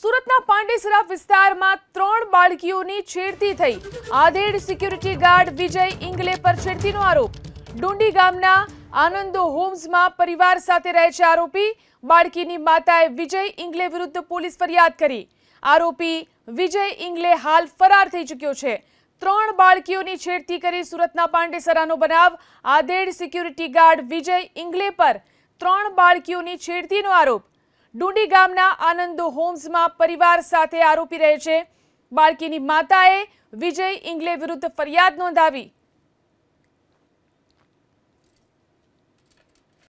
સુરતના પાંડેસરા વિસ્તારમાં ત્રણ બાળકીઓની છેડતી થઈ આધેડ સિક્યુરિટી ગાર્ડ વિજય ઇંગલે પર છેડતીનો આરોપ ડુંડી ગામના આનંદો હોમ્સમાં પરિવાર સાથે રહે છે આરોપી બાળકીની માતાએ વિજય ઇંગલે વિરુદ્ધ પોલીસ ફરિયાદ કરી આરોપી વિજય ઇંગલે હાલ ફરાર થઈ ચૂક્યો છે ત્રણ બાળકીઓની છેડતી કરી સુરતના પાંડેસરાનો બનાવ આધેડ સિક્યુરિટી ગાર્ડ વિજય ઇંગલે પર ત્રણ બાળકીઓની છેડતીનો આરોપ ડુંડી ગામના આનંદો હોમ્સમાં પરિવાર સાથે આરોપી રહે છે બાળકીની માતાએ વિજય ઇંગલે વિરુદ્ધ ફરિયાદ નોંધાવી